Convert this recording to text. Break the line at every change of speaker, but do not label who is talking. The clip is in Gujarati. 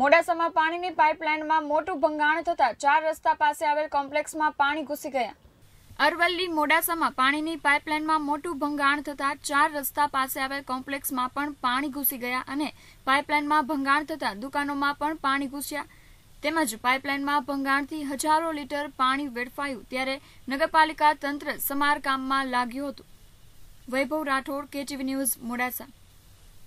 મોડાસામાં પાણીની પાઇપલાઇનમાં મોટું ભંગાણ થતાં ચાર રસ્તા પાસે આવેલ કોમ્પ્લેક્સમાં પાણી ઘૂસી ગયા અરવલ્લી મોડાસામાં પાણીની પાઇપલાઇનમાં મોટું ભંગાણ થતાં ચાર રસ્તા પાસે આવેલ કોમ્પ્લેક્સમાં પણ પાણી ઘૂસી ગયા અને પાઇપલાઇનમાં ભંગાણ થતાં દુકાનોમાં પણ પાણી ઘૂસ્યા તેમજ પાઇપલાઇનમાં ભંગાણથી હજારો લીટર પાણી વેડફાયું ત્યારે નગરપાલિકા તંત્ર સમારકામમાં લાગ્યું હતું વૈભવ રાઠોડ કેટીવી ન્યૂઝ મોડાસા